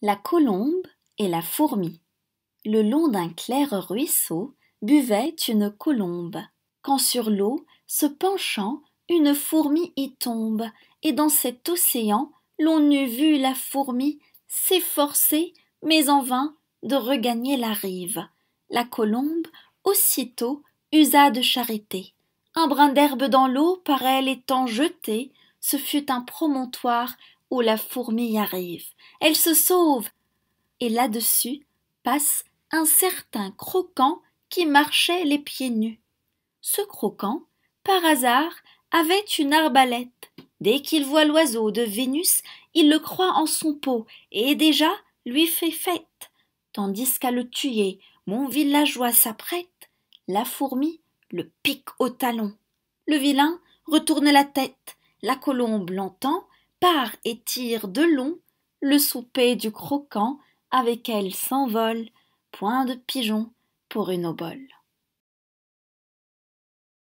La colombe et la fourmi. Le long d'un clair ruisseau buvait une colombe, quand sur l'eau, se penchant, une fourmi y tombe, et dans cet océan, l'on eût vu la fourmi s'efforcer, mais en vain, de regagner la rive. La colombe, aussitôt, usa de charité. Un brin d'herbe dans l'eau par elle étant jeté, ce fut un promontoire la fourmi arrive. Elle se sauve. Et là-dessus passe un certain croquant qui marchait les pieds nus. Ce croquant, par hasard, avait une arbalète. Dès qu'il voit l'oiseau de Vénus, il le croit en son pot et déjà lui fait fête. Tandis qu'à le tuer, mon villageois s'apprête, la fourmi le pique au talon. Le vilain retourne la tête. La colombe l'entend part et tire de long le souper du croquant avec elle s'envole, point de pigeon pour une obole.